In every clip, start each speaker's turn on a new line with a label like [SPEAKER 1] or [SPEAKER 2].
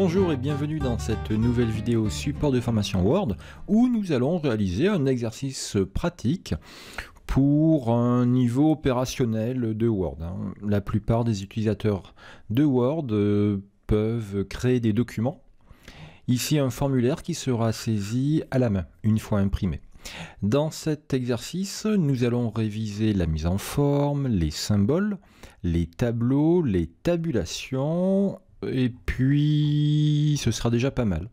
[SPEAKER 1] Bonjour et bienvenue dans cette nouvelle vidéo support de formation Word où nous allons réaliser un exercice pratique pour un niveau opérationnel de Word. Hein. La plupart des utilisateurs de Word euh, peuvent créer des documents. Ici un formulaire qui sera saisi à la main une fois imprimé. Dans cet exercice, nous allons réviser la mise en forme, les symboles, les tableaux, les tabulations et puis, ce sera déjà pas mal.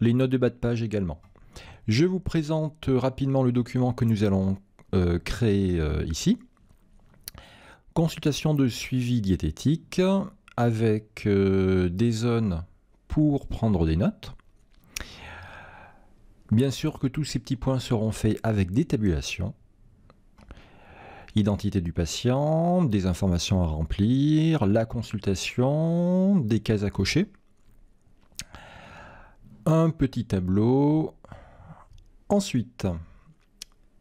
[SPEAKER 1] Les notes de bas de page également. Je vous présente rapidement le document que nous allons euh, créer euh, ici. Consultation de suivi diététique avec euh, des zones pour prendre des notes. Bien sûr que tous ces petits points seront faits avec des tabulations identité du patient, des informations à remplir, la consultation, des cases à cocher. Un petit tableau. Ensuite,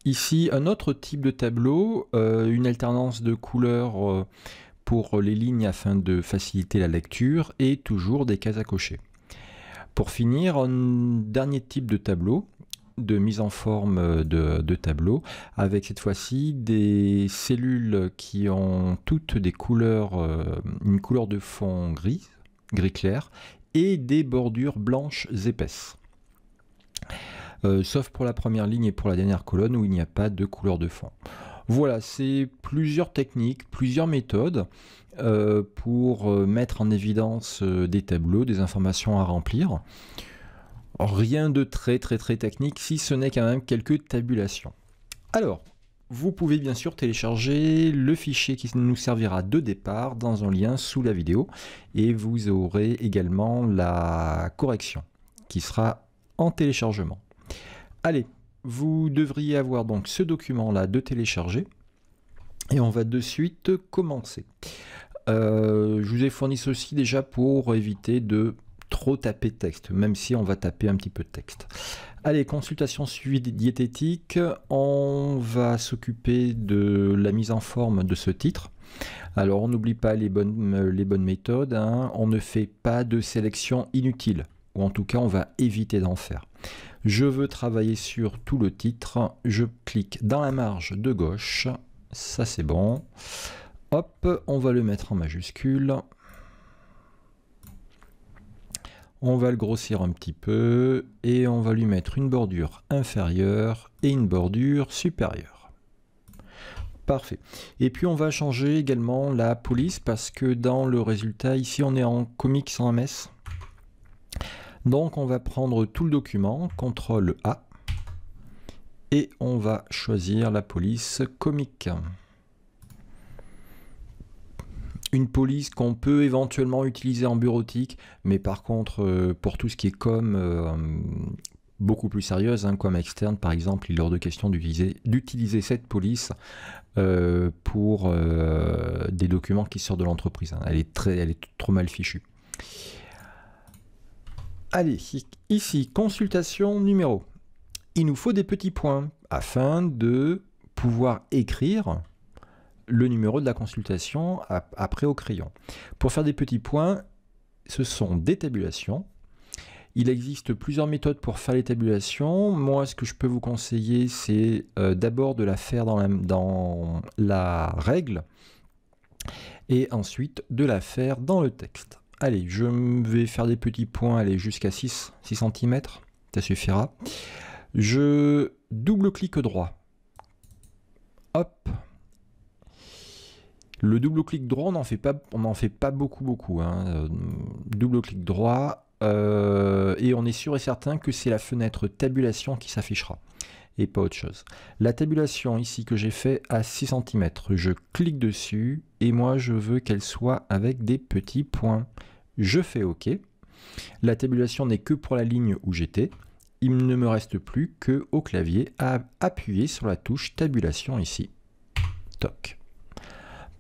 [SPEAKER 1] ici un autre type de tableau, euh, une alternance de couleurs euh, pour les lignes afin de faciliter la lecture et toujours des cases à cocher. Pour finir, un dernier type de tableau de mise en forme euh, de, tableau, avec cette fois-ci des cellules qui ont toutes des couleurs, euh, une couleur de fond gris, gris clair, et des bordures blanches épaisses. Euh, sauf pour la première ligne et pour la dernière colonne où il n'y a pas de couleur de fond. Voilà, c'est plusieurs techniques, plusieurs méthodes pour mettre en évidence des tableaux, des informations à remplir rien de très très très technique, si ce n'est quand même quelques tabulations. Alors, vous pouvez bien sûr télécharger le fichier qui nous servira de départ dans un lien sous la vidéo et vous aurez également la correction qui sera en téléchargement. Allez, vous devriez avoir donc ce document là de télécharger et on va de suite commencer. Euh, je vous ai fourni ceci déjà pour éviter de taper texte, même si on va taper un petit peu de texte. Allez, consultation suivi diététique, on va s'occuper de la mise en forme de ce titre. Alors on n'oublie pas les bonnes, euh, les bonnes méthodes, hein. on ne fait pas de sélection inutile, ou en tout cas on va éviter d'en faire. Je veux travailler sur tout le titre, je clique dans la marge de gauche, ça c'est bon. Hop, on va le mettre en majuscule. On va le grossir un petit peu et on va lui mettre une bordure inférieure et une bordure supérieure. Parfait. Et puis on va changer également la police parce que dans le résultat, ici on est en comics sans MS. Donc on va prendre tout le document, CTRL A, et on va choisir la police comique une police qu'on peut éventuellement utiliser en bureautique, mais par contre, euh, pour tout ce qui est comme euh, beaucoup plus sérieuse, hein, comme externe par exemple, il est hors de question d'utiliser cette police euh, pour des documents qui sortent de l'entreprise. Hein. Elle, est très, elle est trop mal fichue. Allez, ici, consultation numéro. Il nous faut des petits points afin de pouvoir écrire le numéro de la consultation après au crayon. Pour faire des petits points, ce sont des tabulations. Il existe plusieurs méthodes pour faire les tabulations. Moi, ce que je peux vous conseiller, c'est euh, d'abord de la faire dans la, dans la règle et ensuite de la faire dans le texte. Allez, je vais faire des petits points, aller jusqu'à 6, 6 cm, ça suffira. Je double-clique droit. Hop, le double clic droit, on n'en fait pas, fait pas beaucoup, beaucoup. Hein. Euh, double clic droit, euh, et on est sûr et certain que c'est la fenêtre tabulation qui s'affichera et pas autre chose. La tabulation ici que j'ai fait à 6 cm, je clique dessus et moi je veux qu'elle soit avec des petits points. Je fais OK. La tabulation n'est que pour la ligne où j'étais. Il ne me reste plus que au clavier à appuyer sur la touche tabulation ici. Toc.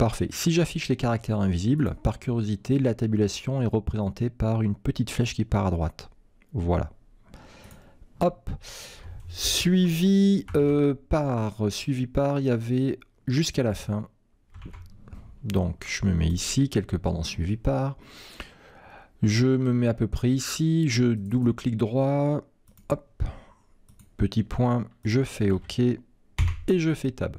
[SPEAKER 1] Parfait. Si j'affiche les caractères invisibles, par curiosité, la tabulation est représentée par une petite flèche qui part à droite. Voilà. Hop. Suivi euh, par, suivi par, il y avait jusqu'à la fin. Donc je me mets ici, quelque part dans suivi par. Je me mets à peu près ici, je double-clic droit, hop, petit point, je fais OK et je fais Tab.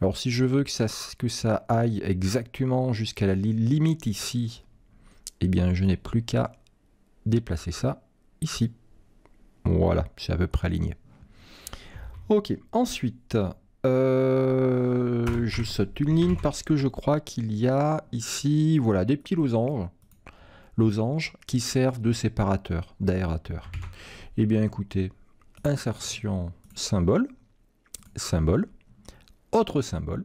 [SPEAKER 1] Alors si je veux que ça, que ça aille exactement jusqu'à la limite ici, eh bien je n'ai plus qu'à déplacer ça ici. Voilà, c'est à peu près aligné. Ok, ensuite, euh, je saute une ligne parce que je crois qu'il y a ici voilà, des petits losanges, losanges qui servent de séparateur, d'aérateur. Eh bien écoutez, insertion symbole, symbole, autre symbole,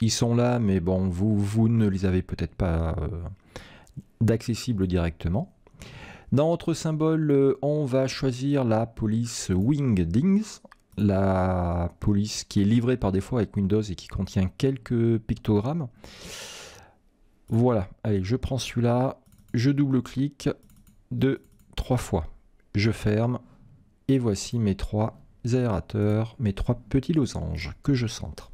[SPEAKER 1] ils sont là, mais bon, vous, vous ne les avez peut-être pas euh, d'accessibles directement. Dans Autre symbole, euh, on va choisir la police Wingdings, la police qui est livrée par défaut avec Windows et qui contient quelques pictogrammes. Voilà, allez, je prends celui-là, je double-clique deux, trois fois. Je ferme, et voici mes trois aérateurs, mes trois petits losanges que je centre.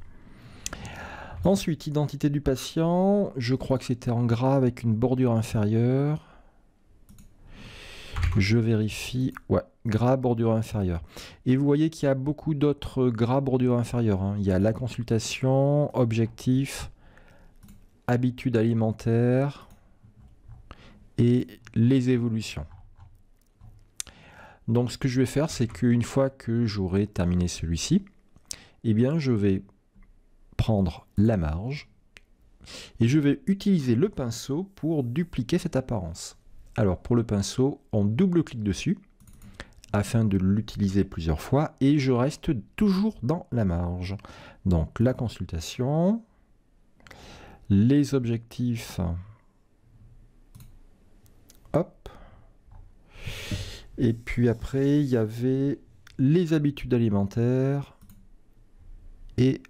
[SPEAKER 1] Ensuite, identité du patient, je crois que c'était en gras avec une bordure inférieure. Je vérifie, ouais, gras bordure inférieure. Et vous voyez qu'il y a beaucoup d'autres gras bordure inférieure. Hein. Il y a la consultation, objectif, habitude alimentaire et les évolutions. Donc ce que je vais faire, c'est qu'une fois que j'aurai terminé celui-ci, eh bien je vais prendre la marge et je vais utiliser le pinceau pour dupliquer cette apparence. Alors pour le pinceau, on double-clique dessus afin de l'utiliser plusieurs fois et je reste toujours dans la marge. Donc la consultation, les objectifs, hop, et puis après, il y avait les habitudes alimentaires et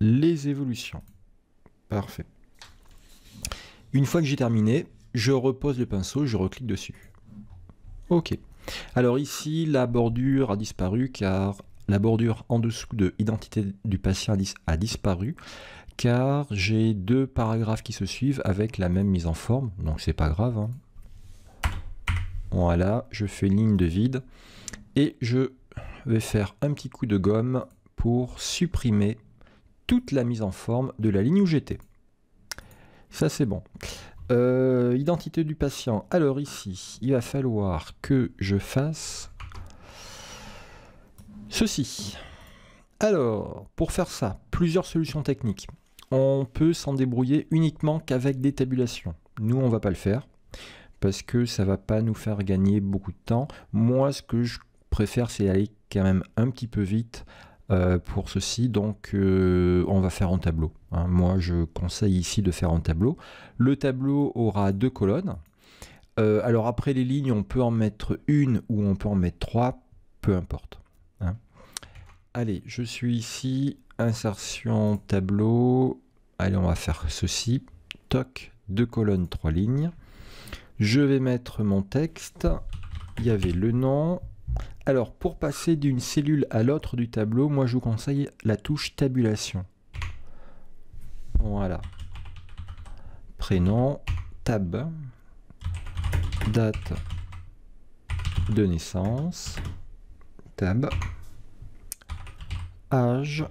[SPEAKER 1] les évolutions. Parfait. Une fois que j'ai terminé, je repose le pinceau, je reclique dessus. Ok. Alors ici, la bordure a disparu car la bordure en dessous de identité du patient a disparu car j'ai deux paragraphes qui se suivent avec la même mise en forme, donc c'est pas grave. Hein. Voilà, je fais une ligne de vide et je vais faire un petit coup de gomme pour supprimer toute la mise en forme de la ligne où j'étais. Ça c'est bon. Euh, identité du patient. Alors ici, il va falloir que je fasse ceci. Alors, pour faire ça, plusieurs solutions techniques. On peut s'en débrouiller uniquement qu'avec des tabulations. Nous, on va pas le faire parce que ça va pas nous faire gagner beaucoup de temps. Moi, ce que je préfère, c'est aller quand même un petit peu vite euh, pour ceci. Donc, euh, on va faire en tableau. Hein. Moi, je conseille ici de faire en tableau. Le tableau aura deux colonnes. Euh, alors, après les lignes, on peut en mettre une ou on peut en mettre trois, peu importe. Hein. Allez, je suis ici, insertion tableau. Allez, on va faire ceci. Toc, deux colonnes, trois lignes. Je vais mettre mon texte. Il y avait le nom. Alors, pour passer d'une cellule à l'autre du tableau, moi je vous conseille la touche tabulation. Voilà. Prénom, tab, date de naissance, tab, âge,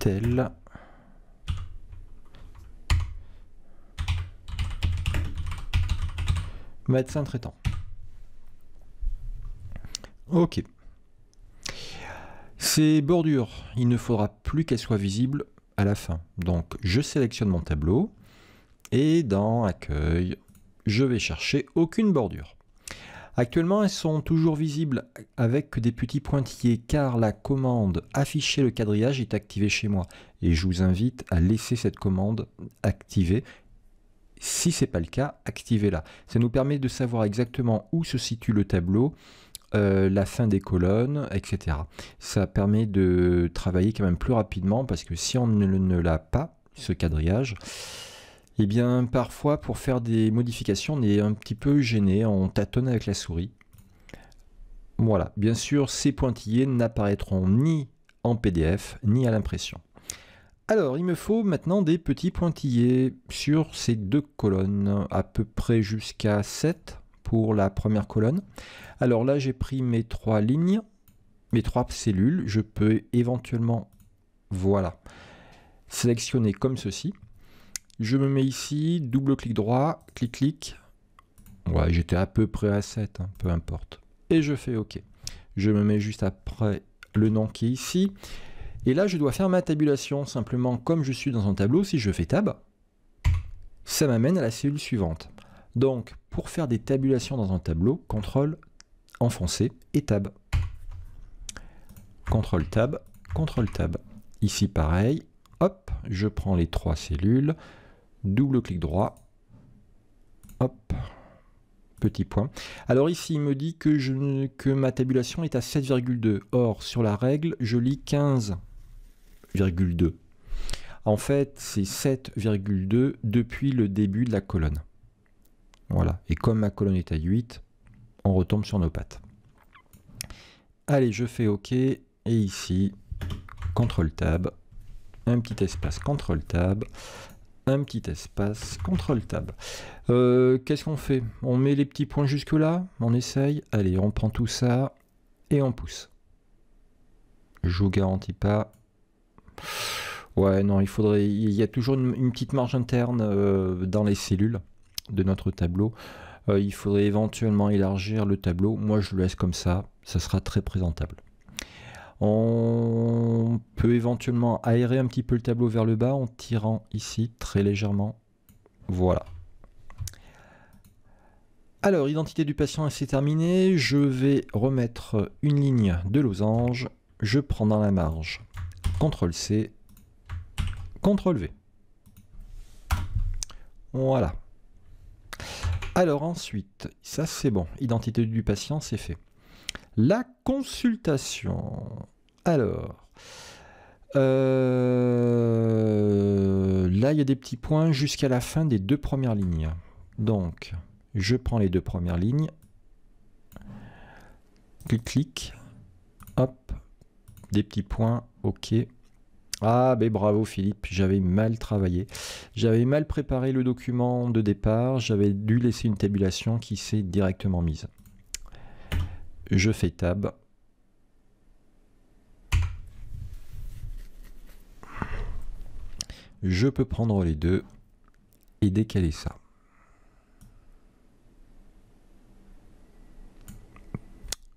[SPEAKER 1] tel, médecin traitant. Ok. Ces bordures, il ne faudra plus qu'elles soient visibles à la fin. Donc je sélectionne mon tableau et dans Accueil, je vais chercher aucune bordure. Actuellement, elles sont toujours visibles avec des petits pointillés car la commande afficher le quadrillage est activée chez moi et je vous invite à laisser cette commande activée si ce n'est pas le cas, activez-la. Ça nous permet de savoir exactement où se situe le tableau, euh, la fin des colonnes, etc. Ça permet de travailler quand même plus rapidement parce que si on ne, l'a pas, ce quadrillage, eh bien parfois pour faire des modifications on est un petit peu gêné, on tâtonne avec la souris. Voilà, bien sûr ces pointillés n'apparaîtront ni en PDF ni à l'impression. Alors, il me faut maintenant des petits pointillés sur ces deux colonnes, à peu près jusqu'à 7 pour la première colonne. Alors là, j'ai pris mes trois lignes, mes trois cellules. Je peux éventuellement, voilà, sélectionner comme ceci. Je me mets ici, double clic droit, clic clic. Ouais, j'étais à peu près à 7, hein, peu importe. Et je fais OK. Je me mets juste après le nom qui est ici. Et là, je dois faire ma tabulation. Simplement, comme je suis dans un tableau, si je fais tab, ça m'amène à la cellule suivante. Donc, pour faire des tabulations dans un tableau, CTRL enfoncé et tab. CTRL tab, CTRL tab. Ici, pareil. Hop, je prends les trois cellules. Double clic droit. Hop, petit point. Alors ici, il me dit que, que ma tabulation est à 7,2. Or, sur la règle, je lis 15 en fait, c'est 7,2 depuis le début de la colonne. Voilà. Et comme ma colonne est à 8, on retombe sur nos pattes. Allez, je fais OK. Et ici, CTRL Tab, un petit espace CTRL Tab, un petit espace CTRL Tab. Euh, qu'est-ce qu'on fait On met les petits points jusque-là, on essaye. Allez, on prend tout ça et on pousse. Je vous garantis pas Ouais, non, il faudrait. Il y a toujours une, petite marge interne euh, dans les cellules de notre tableau. Euh, il faudrait éventuellement élargir le tableau. Moi, je le laisse comme ça. Ça sera très présentable. On peut éventuellement aérer un petit peu le tableau vers le bas en tirant ici très légèrement. Voilà. Alors, identité du patient, c'est terminé. Je vais remettre une ligne de losange. Je prends dans la marge. CTRL-C, CTRL-V. Voilà. Alors ensuite, ça c'est bon, identité du patient, c'est fait. La consultation. Alors, euh, là il y a des petits points jusqu'à la fin des deux premières lignes. Donc, je prends les deux premières lignes, clic clique. hop, des petits points, ok, ah, ben bravo Philippe, j'avais mal travaillé. J'avais mal préparé le document de départ, j'avais dû laisser une tabulation qui s'est directement mise. Je fais tab. Je peux prendre les deux et décaler ça.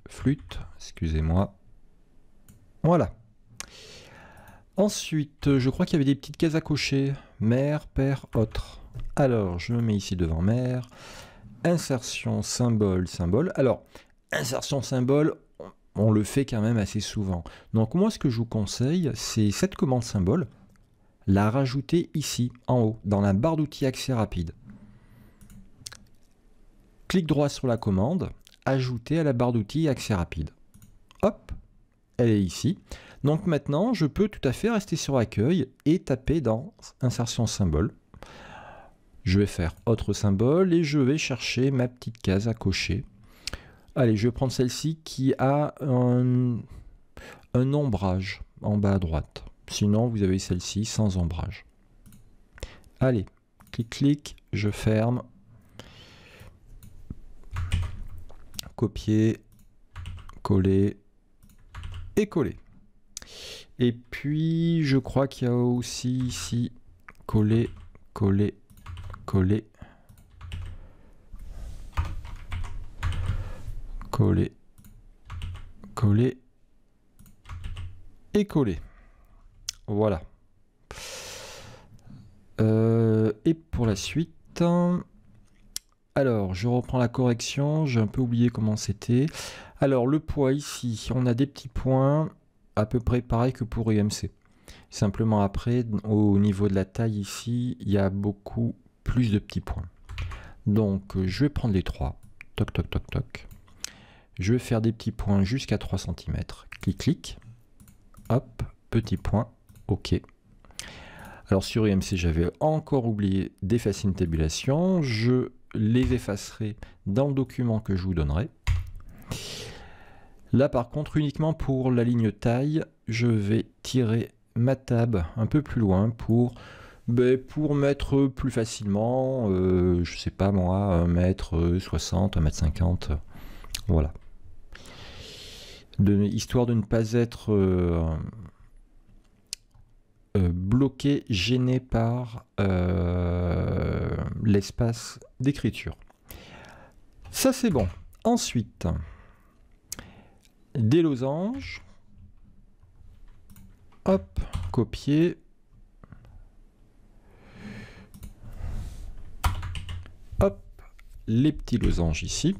[SPEAKER 1] Flûte, excusez-moi. Voilà. Ensuite, je crois qu'il y avait des petites cases à cocher. Mère, père, autre. Alors, je me mets ici devant mère. Insertion, symbole, symbole. Alors, insertion, symbole, on le fait quand même assez souvent. Donc moi, ce que je vous conseille, c'est cette commande symbole, la rajouter ici, en haut, dans la barre d'outils accès rapide. Clique droit sur la commande, ajouter à la barre d'outils accès rapide. Hop, elle est ici. Donc maintenant, je peux tout à fait rester sur accueil et taper dans insertion symbole. Je vais faire autre symbole et je vais chercher ma petite case à cocher. Allez, je vais prendre celle-ci qui a un, un ombrage en bas à droite. Sinon, vous avez celle-ci sans ombrage. Allez, clic clic, je ferme. Copier, coller et coller. Et puis, je crois qu'il y a aussi ici coller, coller, coller, coller, coller et coller. Voilà. Euh, et pour la suite, alors je reprends la correction, j'ai un peu oublié comment c'était. Alors le poids ici, on a des petits points, à peu près pareil que pour EMC Simplement après, au niveau de la taille ici, il y a beaucoup plus de petits points. Donc euh, je vais prendre les trois. Toc, toc, toc, toc. Je vais faire des petits points jusqu'à 3 cm. Clic, clic. Hop, petit point. OK. Alors sur EMC j'avais encore oublié d'effacer une tabulation. Je les effacerai dans le document que je vous donnerai. Là par contre uniquement pour la ligne taille, je vais tirer ma table un peu plus loin pour, ben, pour mettre plus facilement, je euh, je sais pas moi, 1m60, 1m50, voilà. histoire de ne pas être euh, euh, bloqué, gêné par l'espace d'écriture. Ça c'est bon. Ensuite, des losanges. Hop, copier. Hop, les petits losanges ici.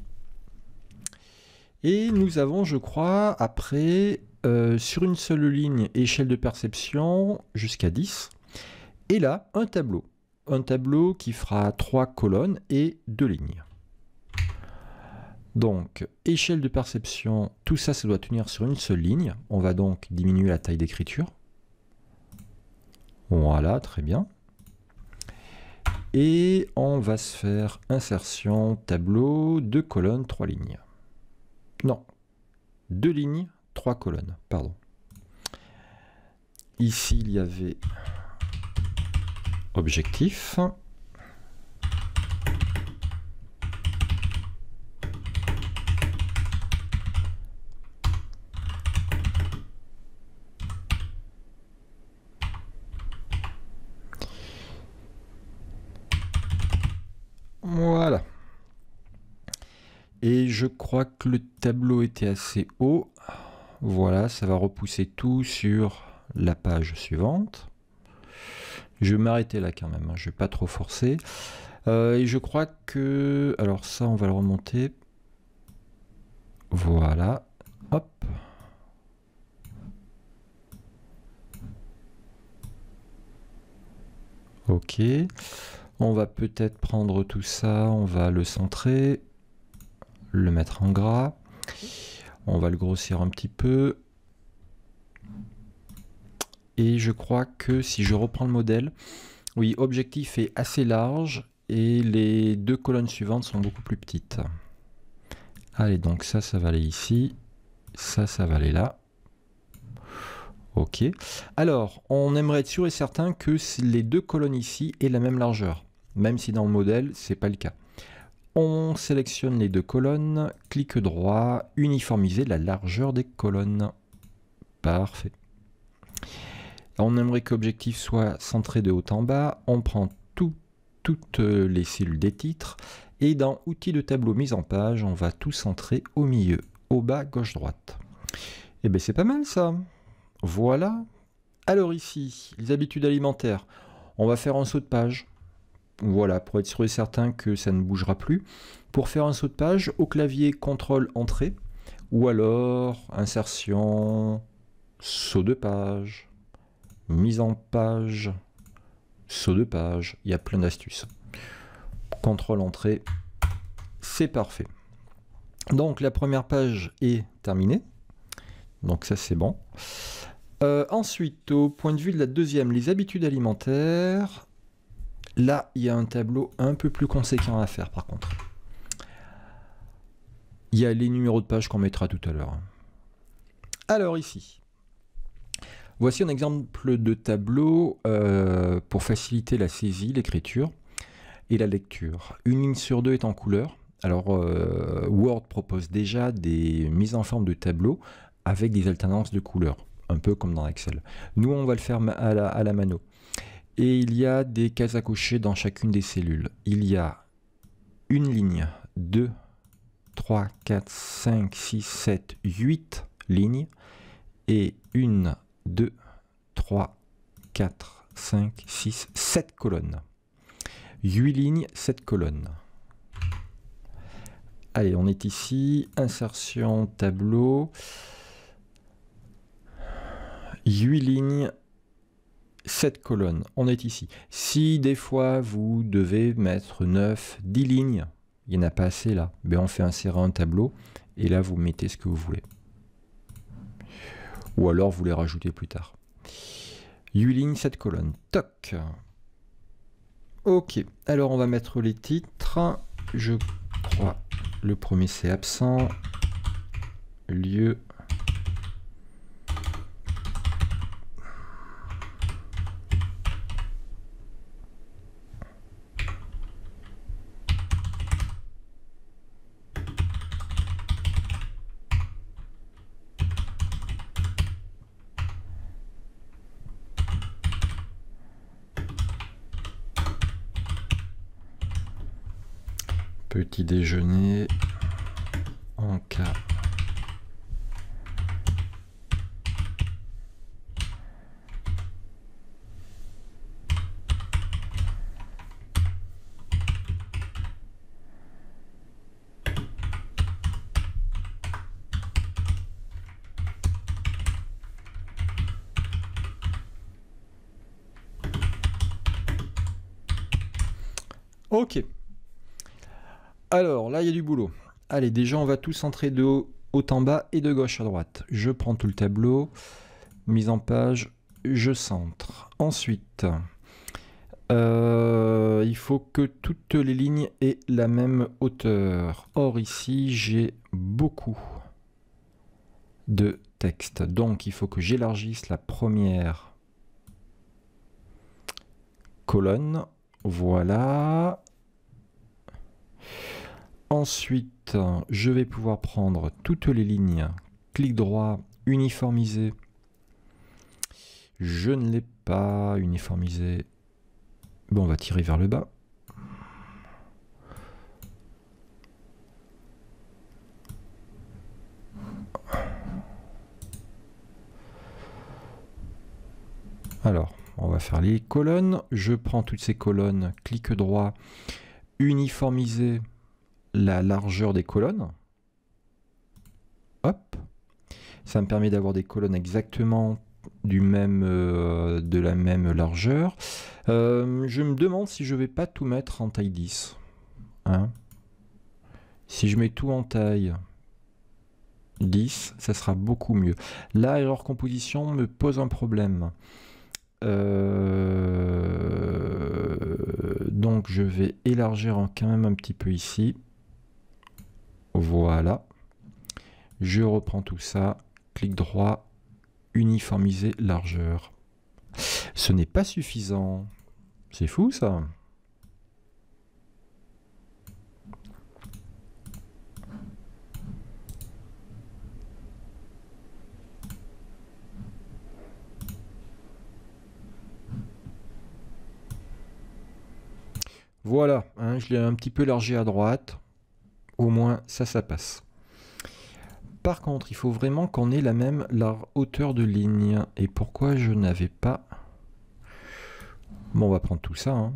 [SPEAKER 1] Et nous avons, je crois, après, euh, sur une seule ligne, échelle de perception jusqu'à 10. Et là, un tableau. Un tableau qui fera trois colonnes et deux lignes. Donc, échelle de perception, tout ça, ça doit tenir sur une seule ligne. On va donc diminuer la taille d'écriture. Voilà, très bien. Et on va se faire insertion, tableau, deux colonnes, trois lignes. Non, deux lignes, trois colonnes, pardon. Ici, il y avait objectif. je crois que le tableau était assez haut. Voilà, ça va repousser tout sur la page suivante. Je vais m'arrêter là quand même, je hein, je vais pas trop forcer. Euh, et je crois que... Alors ça, on va le remonter. Voilà. Hop. Ok. On va peut-être prendre tout ça, on va le centrer le mettre en gras. On va le grossir un petit peu. Et je crois que si je reprends le modèle, oui, objectif est assez large et les deux colonnes suivantes sont beaucoup plus petites. Allez, donc ça, ça va aller ici. Ça, ça va aller là. Ok. Alors, on aimerait être sûr et certain que les deux colonnes ici aient la même largeur. Même si dans le modèle, c'est pas le cas. On sélectionne les deux colonnes, clic droit, uniformiser la largeur des colonnes. Parfait. On aimerait que l'objectif soit centré de haut en bas. On prend tout, toutes les cellules des titres. Et dans Outils de tableau mise en page, on va tout centrer au milieu, au bas, gauche, droite. Et eh bien c'est pas mal ça. Voilà. Alors ici, les habitudes alimentaires. On va faire un saut de page. Voilà, pour être sûr et certain que ça ne bougera plus. Pour faire un saut de page, au clavier contrôle, Entrée, ou alors Insertion, saut de page, mise en page, saut de page, il y a plein d'astuces. Contrôle, Entrée, c'est parfait. Donc la première page est terminée, donc ça c'est bon. Euh, ensuite, au point de vue de la deuxième, les habitudes alimentaires, Là, il y a un tableau un peu plus conséquent à faire par contre. Il y a les numéros de page qu'on mettra tout à l'heure. Alors ici, voici un exemple de tableau euh, pour faciliter la saisie, l'écriture et la lecture. Une ligne sur deux est en couleur. Alors euh, Word propose déjà des mises en forme de tableaux avec des alternances de couleurs, un peu comme dans Excel. Nous, on va le faire à la, à la mano. Et il y a des cases à cocher dans chacune des cellules. Il y a une ligne, 2, 3, 4, 5, 6, 7, 8 lignes. Et une, 2, 3, 4, 5, 6, 7 colonnes. 8 lignes, 7 colonnes. Allez, on est ici, insertion tableau, 8 lignes, 7 colonnes, on est ici. Si des fois vous devez mettre 9, 10 lignes, il n'y en a pas assez là, ben, on fait insérer un tableau et là vous mettez ce que vous voulez. Ou alors vous les rajoutez plus tard. 8 lignes, 7 colonnes. Toc Ok, alors on va mettre les titres. Je crois le premier c'est absent. Lieu Ok. Alors, là, il y a du boulot. Allez, déjà, on va tout centrer de haut, haut en bas et de gauche à droite. Je prends tout le tableau. Mise en page, je centre. Ensuite, euh, il faut que toutes les lignes aient la même hauteur. Or, ici, j'ai beaucoup de texte. Donc, il faut que j'élargisse la première colonne voilà. Ensuite, je vais pouvoir prendre toutes les lignes. Clic droit, uniformiser. Je ne l'ai pas uniformisé. Bon, on va tirer vers le bas. Alors, on va faire les colonnes. Je prends toutes ces colonnes, clic droit, uniformiser la largeur des colonnes. Ça me permet d'avoir des colonnes exactement du même, euh, de la même largeur. Euh, je me demande si je vais pas tout mettre en taille 10. Hein. si je mets tout en taille 10, ça sera beaucoup mieux. Là, erreur composition me pose un problème. Euh, donc je vais élargir quand même un petit peu ici. Voilà. Je reprends tout ça. Clic droit. Uniformiser largeur. Ce n'est pas suffisant. C'est fou ça. Voilà, hein, je l'ai un petit peu largé à droite. Au moins, ça, ça passe. Par contre, il faut vraiment qu'on ait la même hauteur de ligne. Et pourquoi je n'avais pas... Bon, on va prendre tout ça. Hein.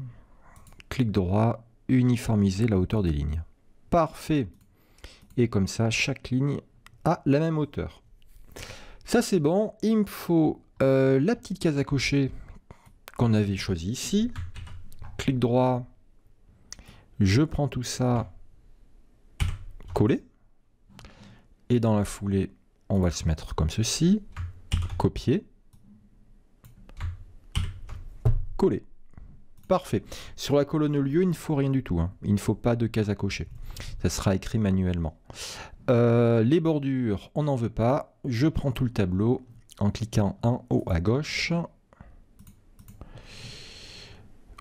[SPEAKER 1] Clic droit, uniformiser la hauteur des lignes. Parfait. Et comme ça, chaque ligne a la même hauteur. Ça, c'est bon. Il me faut euh, la petite case à cocher qu'on avait choisie ici. Clic droit, je prends tout ça coller, Et dans la foulée, on va se mettre comme ceci. Copier. Coller. Parfait. Sur la colonne lieu, il ne faut rien du tout. Hein. Il ne faut pas de case à cocher. Ça sera écrit manuellement. Euh, les bordures, on n'en veut pas. Je prends tout le tableau en cliquant en haut à gauche.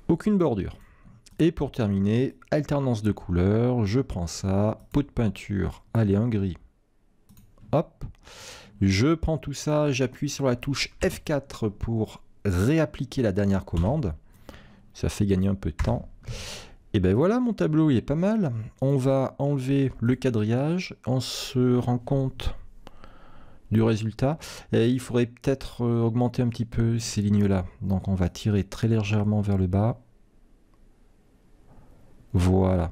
[SPEAKER 1] Aucune bordure. Et pour terminer, alternance de couleurs, je prends ça, pot de peinture, allez en gris. Hop, je prends tout ça, j'appuie sur la touche F4 pour réappliquer la dernière commande. Ça fait gagner un peu de temps. Et ben voilà, mon tableau, il est pas mal. On va enlever le quadrillage, on se rend compte du résultat. Et il faudrait peut-être euh, augmenter un petit peu ces lignes-là. Donc on va tirer très légèrement vers le bas. Voilà.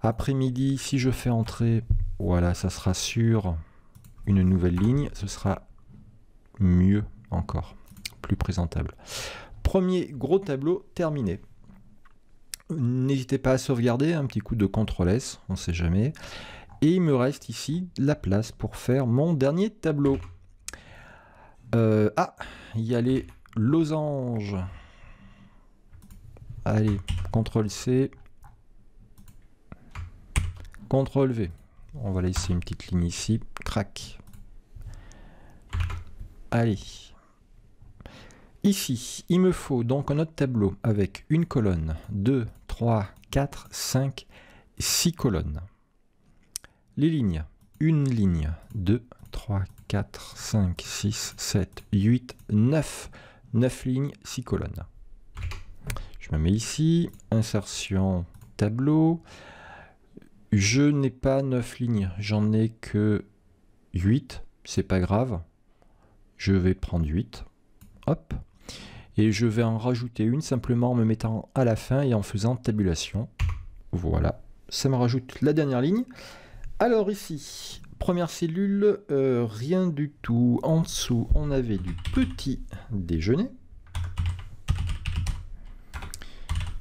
[SPEAKER 1] Après-midi, si je fais entrer, voilà, ça sera sur une nouvelle ligne, ce sera mieux encore, plus présentable. Premier gros tableau terminé. N'hésitez pas à sauvegarder, un petit coup de CTRL S, on ne sait jamais. Et il me reste ici la place pour faire mon dernier tableau. Euh, ah, il y a les losanges. Allez, CTRL C, CTRL V. On va laisser une petite ligne ici, crac. Allez. Ici, il me faut donc notre tableau avec une colonne, 2, 3, 4, 5, 6 colonnes. Les lignes, une ligne, 2, 3, 4, 5, 6, 7, 8, 9. 9 lignes, 6 colonnes. Mais ici, insertion tableau. Je n'ai pas 9 lignes, j'en ai que 8, c'est pas grave. Je vais prendre 8, hop, et je vais en rajouter une simplement en me mettant à la fin et en faisant tabulation. Voilà, ça me rajoute la dernière ligne. Alors ici, première cellule, euh, rien du tout. En dessous, on avait du petit déjeuner.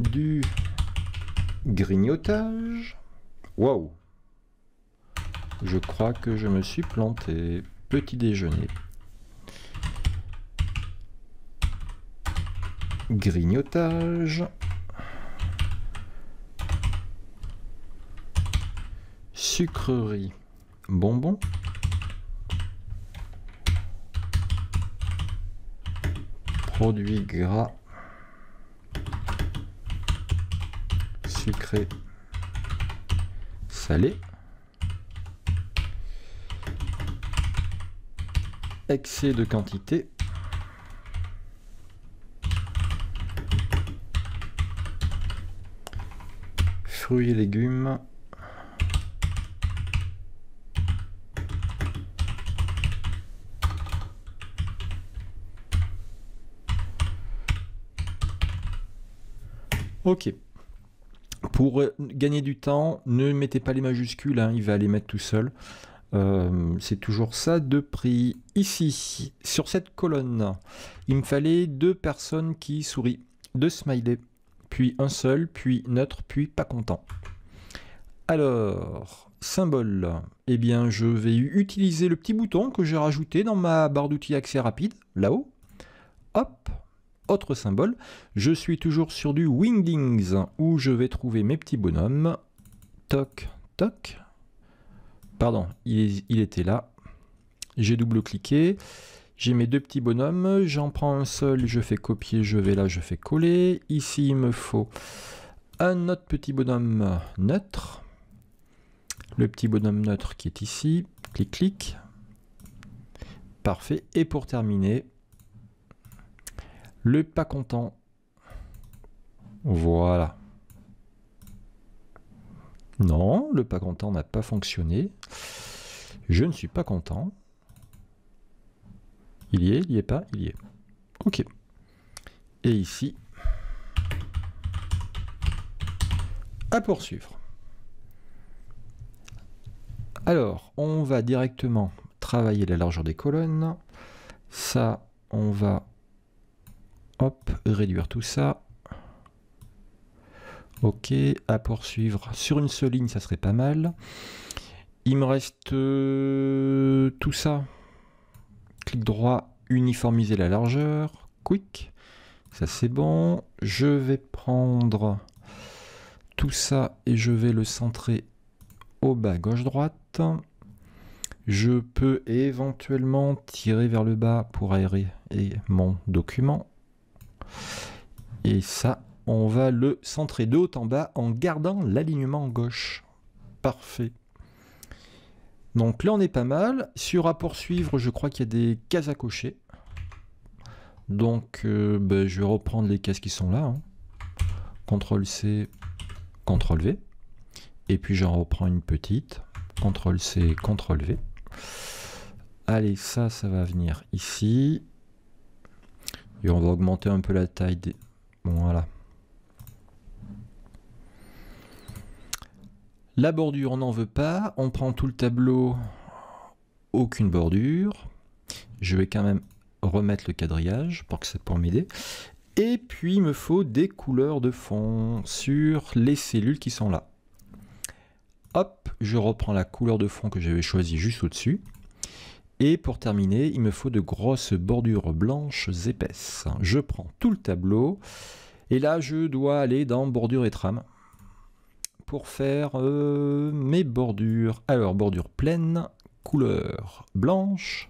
[SPEAKER 1] du grignotage. Waouh Je crois que je me suis planté. Petit déjeuner. Grignotage. Sucrerie. Bonbon. Produit gras sucré, salé. Excès de quantité. Fruits et légumes. Ok. Pour euh, gagner du temps, ne mettez pas les majuscules, hein, il va les mettre tout seul. Euh, c'est toujours ça de prix. Ici, sur cette colonne, il me fallait deux personnes qui sourient, deux smiley, puis un seul, puis neutre, puis pas content. Alors, symbole, et eh bien je vais utiliser le petit bouton que j'ai rajouté dans ma barre d'outils accès rapide, là-haut. Hop, autre symbole. Je suis toujours sur du Wingdings, où je vais trouver mes petits bonhommes. Toc, toc. Pardon, il, il était là. J'ai double-cliqué. J'ai mes deux petits bonhommes. J'en prends un seul, je fais copier, je vais là, je fais coller. Ici, il me faut un autre petit bonhomme neutre. Le petit bonhomme neutre qui est ici. Clic, clic. Parfait. Et pour terminer, le pas content. Voilà. Non, le pas content n'a pas fonctionné. Je ne suis pas content. Il y est, il y est pas, il y est. Ok. Et ici, à poursuivre. Alors, on va directement travailler la largeur des colonnes. Ça, on va Hop, réduire tout ça. Ok, à poursuivre sur une seule ligne, ça serait pas mal. Il me reste euh, tout ça. Clic droit, uniformiser la largeur. Quick, ça c'est bon. Je vais prendre tout ça et je vais le centrer au bas, gauche, droite. Je peux éventuellement tirer vers le bas pour aérer et mon document. Et ça, on va le centrer de haut en bas en gardant l'alignement gauche. Parfait. Donc là, on est pas mal. Sur à poursuivre, je crois qu'il y a des cases à cocher. Donc, euh, ben, je vais reprendre les cases qui sont là. Hein. CTRL-C, CTRL-V. Et puis, j'en reprends une petite. CTRL-C, CTRL-V. Allez, ça, ça va venir ici. Et on va augmenter un peu la taille des... Bon, voilà. La bordure, on n'en veut pas. On prend tout le tableau, aucune bordure. Je vais quand même remettre le quadrillage pour que ça pour m'aider. Et puis il me faut des couleurs de fond sur les cellules qui sont là. Hop, je reprends la couleur de fond que j'avais choisie juste au-dessus. Et pour terminer, il me faut de grosses bordures blanches épaisses. Je prends tout le tableau. Et là, je dois aller dans bordure et trame pour faire euh, mes bordures. Alors, bordure pleine, couleur blanche,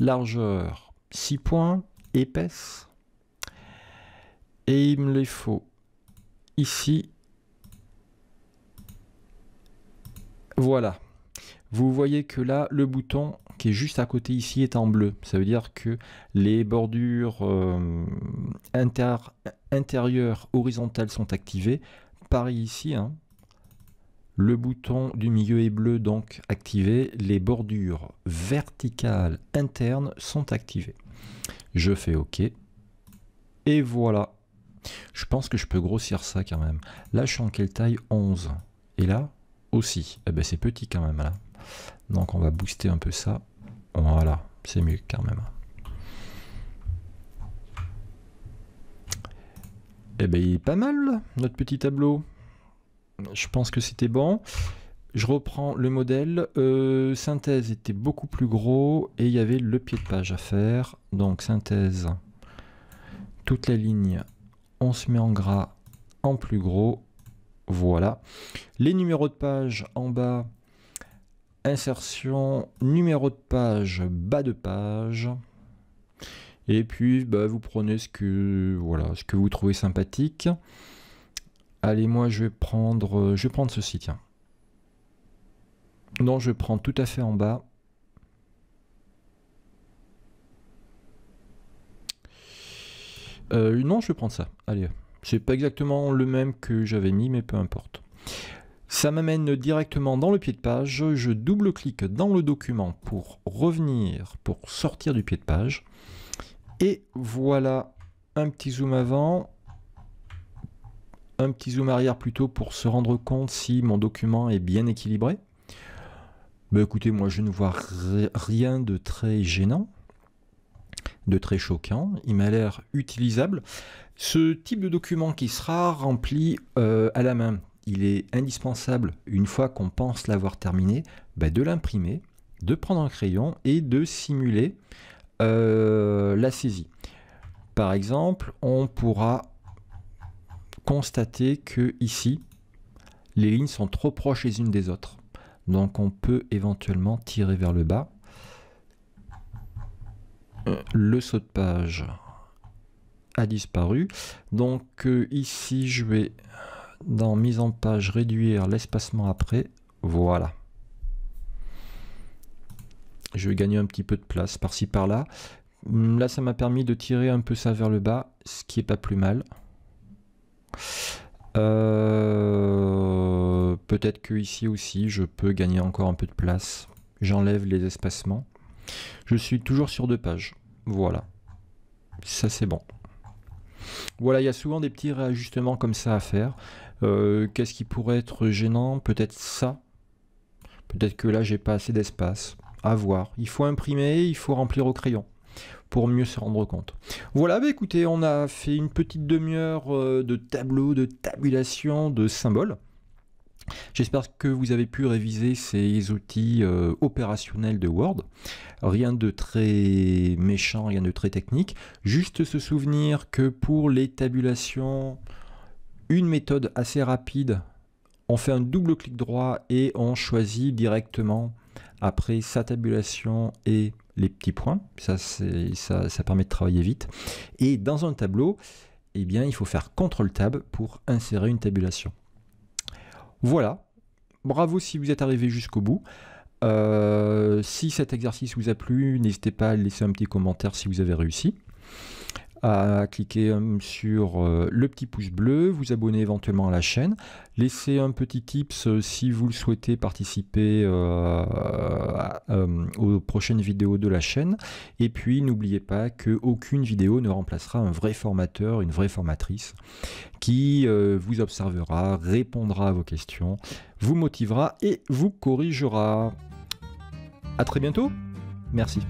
[SPEAKER 1] largeur 6 points, épaisse. Et il me les faut ici. Voilà. Vous voyez que là, le bouton, qui est juste à côté ici est en bleu. Ça veut dire que les bordures euh, intérieures horizontales sont activées. Pareil ici, hein, le bouton du milieu est bleu, donc activé. Les bordures verticales internes sont activées. Je fais OK. Et voilà. Je pense que je peux grossir ça quand même. Là, je suis en quelle taille 11. Et là aussi. Eh ben, c'est petit quand même là. Donc on va booster un peu ça. Voilà, c'est mieux quand même. Eh bien, il est pas mal, notre petit tableau. Je pense que c'était bon. Je reprends le modèle. Euh, synthèse était beaucoup plus gros et il y avait le pied de page à faire. Donc synthèse, toute la ligne, on se met en gras en plus gros. Voilà. Les numéros de page en bas, insertion, numéro de page, bas de page. Et puis, bah, vous prenez ce que, voilà, ce que vous trouvez sympathique. Allez, moi, je vais prendre, euh, je vais prendre ceci, tiens. Non, je prends tout à fait en bas. Euh, non, je vais prendre ça. Allez, c'est pas exactement le même que j'avais mis, mais peu importe. Ça m'amène directement dans le pied de page, je double-clique dans le document pour revenir, pour sortir du pied de page. Et voilà un petit zoom avant, un petit zoom arrière plutôt pour se rendre compte si mon document est bien équilibré. Bah, écoutez, moi je ne vois rien de très gênant, de très choquant. Il m'a l'air utilisable. Ce type de document qui sera rempli euh, à la main, il est indispensable, une fois qu'on pense l'avoir terminé, bah, de l'imprimer, de prendre un crayon et de simuler euh, la saisie. Par exemple, on pourra constater que ici, les lignes sont trop proches les unes des autres. Donc on peut éventuellement tirer vers le bas. Le saut de page a disparu. Donc euh, ici, je vais dans mise en page, réduire l'espacement après. Voilà. Je vais gagner un petit peu de place par-ci par-là. Là, ça m'a permis de tirer un peu ça vers le bas, ce qui est pas plus mal. Euh, peut-être que ici aussi, je peux gagner encore un peu de place. J'enlève les espacements. Je suis toujours sur deux pages. Voilà. Ça, c'est bon. Voilà, il y a souvent des petits réajustements comme ça à faire. Euh, qu'est-ce qui pourrait être gênant Peut-être ça. Peut-être que là, j'ai pas assez d'espace. À voir. Il faut imprimer, il faut remplir au crayon pour mieux se rendre compte. Voilà, bah, écoutez, on a fait une petite demi-heure euh, de tableau, de tabulation, de symboles. J'espère que vous avez pu réviser ces outils euh, opérationnels de Word. Rien de très méchant, rien de très technique. Juste se souvenir que pour les tabulations, une méthode assez rapide. On fait un double clic droit et on choisit directement après sa tabulation et les petits points. Ça, ça, permet de travailler vite. Et dans un tableau, eh bien, il faut faire CTRL Tab pour insérer une tabulation. Voilà. Bravo si vous êtes arrivé jusqu'au bout. Euh, si cet exercice vous a plu, n'hésitez pas à laisser un petit commentaire si vous avez réussi à cliquer euh, sur euh, le petit pouce bleu, vous abonner éventuellement à la chaîne, laissez un petit tips euh, si vous le souhaitez participer aux prochaines vidéos de la chaîne. Et puis n'oubliez pas qu'aucune vidéo ne remplacera un vrai formateur, une vraie formatrice qui vous observera, répondra à vos questions, vous motivera et vous corrigera. A très bientôt, merci.